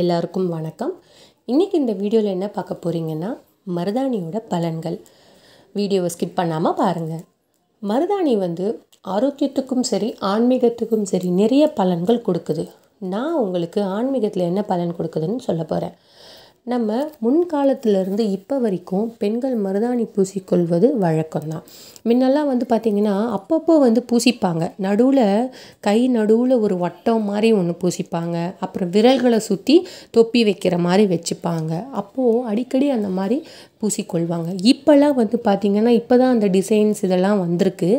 எல்லாருக்கும் வணக்கம் இன்றைக்கி இந்த வீடியோவில் என்ன பார்க்க போகிறீங்கன்னா மருதாணியோட பலன்கள் வீடியோவை ஸ்கிப் பண்ணாமல் பாருங்கள் மருதாணி வந்து ஆரோக்கியத்துக்கும் சரி ஆன்மீகத்துக்கும் சரி நிறைய பலன்கள் கொடுக்குது நான் உங்களுக்கு ஆன்மீகத்தில் என்ன பலன் கொடுக்குதுன்னு சொல்ல போகிறேன் நம்ம முன்காலத்திலேருந்து இப்போ வரைக்கும் பெண்கள் மருதாணி பூசிக்கொள்வது வழக்கம்தான் முன்னெல்லாம் வந்து பார்த்திங்கன்னா அப்பப்போ வந்து பூசிப்பாங்க நடுவில் கை நடுவில் ஒரு வட்டம் மாதிரி ஒன்று பூசிப்பாங்க அப்புறம் விரல்களை சுற்றி தொப்பி வைக்கிற மாதிரி வச்சுப்பாங்க அப்போது அடிக்கடி அந்த மாதிரி பூசிக்கொள்வாங்க இப்போல்லாம் வந்து பார்த்திங்கன்னா இப்போ தான் அந்த டிசைன்ஸ் இதெல்லாம் வந்திருக்கு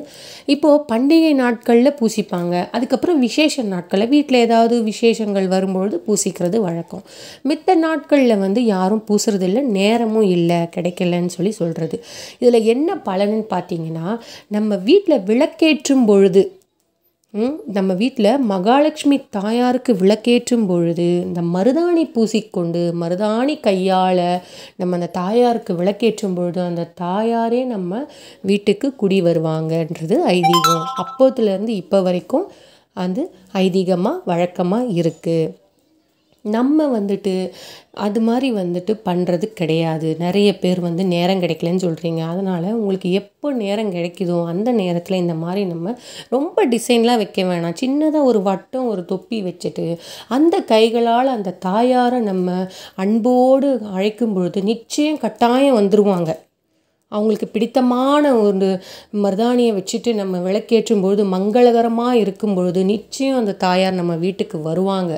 இப்போது பண்டிகை நாட்களில் பூசிப்பாங்க அதுக்கப்புறம் விசேஷ நாட்களில் வீட்டில் ஏதாவது விசேஷங்கள் வரும்பொழுது பூசிக்கிறது வழக்கம் மித்த நாட்களில் வந்து யாரும் பூசுறது இல்லை நேரமும் இல்லை கிடைக்கலன்னு சொல்லி சொல்கிறது இதில் என்ன பலன்னு பார்த்திங்கன்னா நம்ம வீட்டில் விளக்கேற்றும் பொழுது நம்ம வீட்டில் மகாலட்சுமி தாயாருக்கு விளக்கேற்றும் பொழுது இந்த மருதாணி பூசிக்கொண்டு மருதாணி கையால் நம்ம அந்த தாயாருக்கு விளக்கேற்றும் பொழுது அந்த தாயாரே நம்ம வீட்டுக்கு குடி வருவாங்கன்றது ஐதீகம் அப்போத்துலேருந்து இப்போ வரைக்கும் அது ஐதீகமாக வழக்கமாக இருக்குது நம்ம வந்துட்டு அது மாதிரி வந்துட்டு பண்ணுறது கிடையாது நிறைய பேர் வந்து நேரம் கிடைக்கலன்னு சொல்கிறீங்க அதனால் உங்களுக்கு எப்போ நேரம் கிடைக்குதோ அந்த நேரத்தில் இந்த மாதிரி நம்ம ரொம்ப டிசைன்லாம் வைக்க வேணாம் சின்னதாக ஒரு வட்டம் ஒரு தொப்பி வச்சுட்டு அந்த கைகளால் அந்த தாயாரை நம்ம அன்போடு அழைக்கும் பொழுது நிச்சயம் கட்டாயம் வந்துடுவாங்க அவங்களுக்கு பிடித்தமான ஒரு மருதாணியை வச்சுட்டு நம்ம விளக்கேற்றும் பொழுது மங்களகரமாக இருக்கும் பொழுது நிச்சயம் அந்த தாயார் நம்ம வீட்டுக்கு வருவாங்க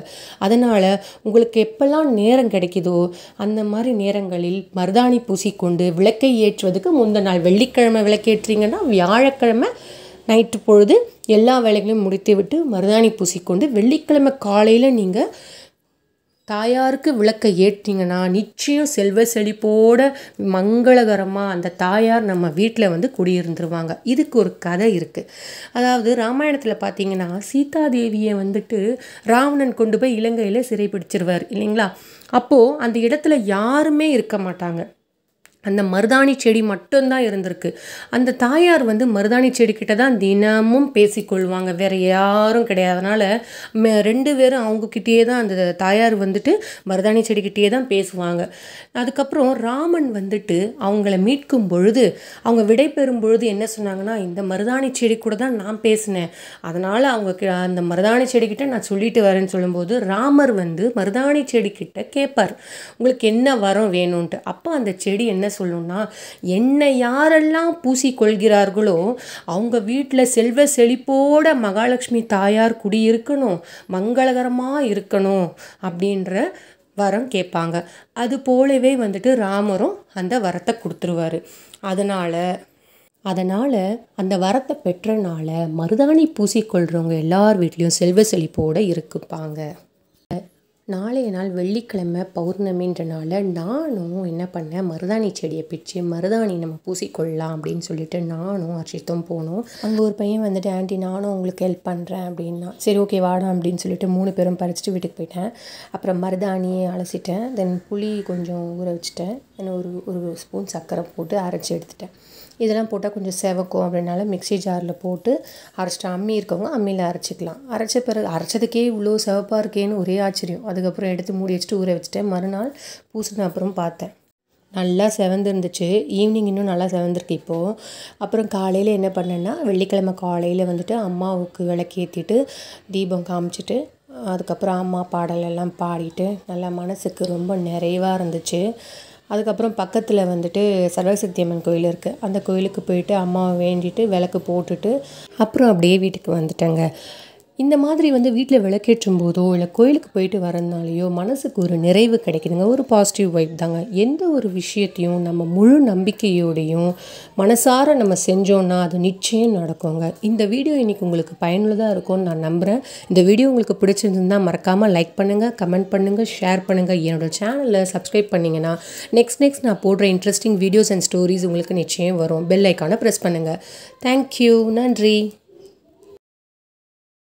அதனால் உங்களுக்கு எப்பெல்லாம் நேரம் கிடைக்குதோ அந்த மாதிரி நேரங்களில் மருதாணி பூசி கொண்டு விளக்கை ஏற்றுவதுக்கு முந்த நாள் வெள்ளிக்கிழமை விளக்கேற்றிங்கன்னா வியாழக்கிழமை நைட்டு பொழுது எல்லா வேலைகளையும் முடித்து விட்டு மருதாணி பூசிக்கொண்டு வெள்ளிக்கிழமை காலையில் நீங்கள் தாயாருக்கு விளக்கை ஏற்றிங்கன்னா நிச்சயம் செல்வ செழிப்போட மங்களகரமாக அந்த தாயார் நம்ம வீட்டில் வந்து குடியிருந்துருவாங்க இதுக்கு ஒரு கதை இருக்குது அதாவது ராமாயணத்தில் பார்த்தீங்கன்னா சீதாதேவியை வந்துட்டு ராவணன் கொண்டு போய் இலங்கையில் சிறைப்பிடிச்சிருவார் இல்லைங்களா அப்போது அந்த இடத்துல யாருமே இருக்க மாட்டாங்க அந்த மருதாணி செடி மட்டும்தான் இருந்திருக்கு அந்த தாயார் வந்து மருதாணி செடிக்கிட்ட தான் தினமும் பேசிக்கொள்வாங்க வேறு யாரும் கிடையாது அதனால் ரெண்டு பேரும் அவங்கக்கிட்டேயே தான் அந்த தாயார் வந்துட்டு மருதாணி செடிக்கிட்டேயே தான் பேசுவாங்க அதுக்கப்புறம் ராமன் வந்துட்டு அவங்கள மீட்கும் பொழுது அவங்க விடை பெறும் பொழுது என்ன சொன்னாங்கன்னா இந்த மருதாணி செடி கூட தான் நான் பேசினேன் அதனால் அவங்க அந்த மருதாணி செடிக்கிட்ட நான் சொல்லிட்டு வரேன்னு சொல்லும்போது ராமர் வந்து மருதாணி செடிக்கிட்ட கேட்பார் உங்களுக்கு என்ன வரம் வேணும்ன்ட்டு அப்போ அந்த செடி என்ன சொல்லணும்னா என்னை யாரெல்லாம் பூசிக்கொள்கிறார்களோ அவங்க வீட்டில் செல்வ செழிப்போட மகாலட்சுமி தாயார் குடி இருக்கணும் மங்களகரமாக இருக்கணும் அப்படின்ற வரம் கேட்பாங்க அது போலவே வந்துட்டு ராமரும் அந்த வரத்தை கொடுத்துருவார் அதனால் அதனால் அந்த வரத்தை பெற்றனால மருதாணி பூசிக்கொள்கிறவங்க எல்லார் வீட்லேயும் செல்வ செழிப்போடு இருக்குப்பாங்க நாளைய நாள் வெள்ளிக்கிழமை பௌர்ணமின்றனால நானும் என்ன பண்ணேன் மருதாணி செடியை பிச்சு மருதாணி நம்ம பூசிக்கொள்ளலாம் அப்படின்னு சொல்லிட்டு நானும் அர்ஷித்தும் போனோம் அங்கே ஒரு பையன் வந்துட்டு ஆண்டி நானும் உங்களுக்கு ஹெல்ப் பண்ணுறேன் அப்படின்னா சரி ஓகே வாடா அப்படின்னு சொல்லிட்டு மூணு பேரும் பறிச்சுட்டு வீட்டுக்கு போயிட்டேன் அப்புறம் மருதாணியை அலசிட்டேன் தென் புளி கொஞ்சம் ஊற வச்சுட்டேன் ஒரு ஒரு ஸ்பூன் சர்க்கரை போட்டு அரைச்சி எடுத்துட்டேன் இதெல்லாம் போட்டால் கொஞ்சம் செவக்கும் அப்படின்னால மிக்சி ஜாரில் போட்டு அரைச்சிட்டு அம்மி இருக்கவங்க அம்மியில் அரைச்சிக்கலாம் அரைச்ச பிறகு அரைச்சதுக்கே இவ்வளோ செவப்பாக இருக்கேன்னு ஒரே ஆச்சரியம் அதுக்கப்புறம் எடுத்து மூடி வச்சுட்டு ஊற வச்சுட்டேன் மறுநாள் பூசின அப்புறம் பார்த்தேன் நல்லா செவந்துருந்துச்சு ஈவினிங் இன்னும் நல்லா செவந்துருக்கு இப்போது அப்புறம் காலையில் என்ன பண்ணேன்னா வெள்ளிக்கிழமை காலையில் வந்துட்டு அம்மாவுக்கு விளக்கேற்றிட்டு தீபம் காமிச்சிட்டு அதுக்கப்புறம் அம்மா பாடலெல்லாம் பாடிட்டு நல்லா மனசுக்கு ரொம்ப நிறைவாக இருந்துச்சு அதுக்கப்புறம் பக்கத்தில் வந்துட்டு சர்வசக்தி அம்மன் கோயில் இருக்குது அந்த கோயிலுக்கு போயிட்டு அம்மாவை வேண்டிட்டு விளக்கு போட்டுட்டு அப்புறம் அப்படியே வீட்டுக்கு வந்துட்டேங்க இந்த மாதிரி வந்து வீட்டில் விளக்கேற்றும் போதோ இல்லை கோயிலுக்கு போயிட்டு வரதுனாலையோ மனசுக்கு ஒரு நிறைவு கிடைக்குதுங்க ஒரு பாசிட்டிவ் வைப் தாங்க எந்த ஒரு விஷயத்தையும் நம்ம முழு நம்பிக்கையோடையும் மனசார நம்ம செஞ்சோன்னா அது நிச்சயம் நடக்குங்க இந்த வீடியோ இன்றைக்கி உங்களுக்கு பயனுள்ளதாக இருக்கும்னு நான் நம்புகிறேன் இந்த வீடியோ உங்களுக்கு பிடிச்சிருந்ததுன்னா மறக்காமல் லைக் பண்ணுங்கள் கமெண்ட் பண்ணுங்கள் ஷேர் பண்ணுங்கள் என்னோடய சேனலை சப்ஸ்கிரைப் பண்ணிங்கன்னா நெக்ஸ்ட் நெக்ஸ்ட் நான் போடுற இன்ட்ரெஸ்டிங் வீடியோஸ் அண்ட் ஸ்டோரிஸ் உங்களுக்கு நிச்சயம் வரும் பெல் ஐக்கானை ப்ரெஸ் பண்ணுங்கள் தேங்க்யூ நன்றி